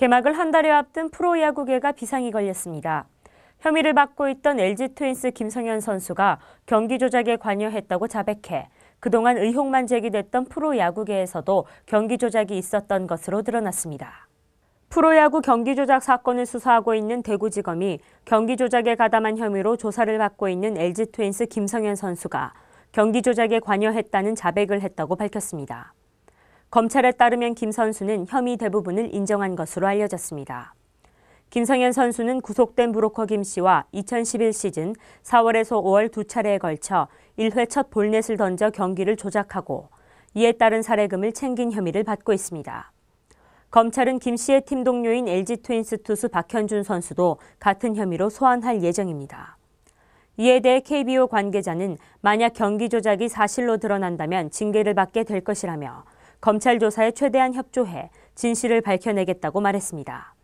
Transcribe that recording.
개막을 한 달여 앞둔 프로야구계가 비상이 걸렸습니다. 혐의를 받고 있던 LG 트윈스 김성현 선수가 경기 조작에 관여했다고 자백해 그동안 의혹만 제기됐던 프로야구계에서도 경기 조작이 있었던 것으로 드러났습니다. 프로야구 경기 조작 사건을 수사하고 있는 대구지검이 경기 조작에 가담한 혐의로 조사를 받고 있는 LG 트윈스 김성현 선수가 경기 조작에 관여했다는 자백을 했다고 밝혔습니다. 검찰에 따르면 김 선수는 혐의 대부분을 인정한 것으로 알려졌습니다. 김성현 선수는 구속된 브로커 김 씨와 2011 시즌 4월에서 5월 두 차례에 걸쳐 1회 첫 볼넷을 던져 경기를 조작하고 이에 따른 사례금을 챙긴 혐의를 받고 있습니다. 검찰은 김 씨의 팀 동료인 LG 트윈스 투수 박현준 선수도 같은 혐의로 소환할 예정입니다. 이에 대해 KBO 관계자는 만약 경기 조작이 사실로 드러난다면 징계를 받게 될 것이라며 검찰 조사에 최대한 협조해 진실을 밝혀내겠다고 말했습니다.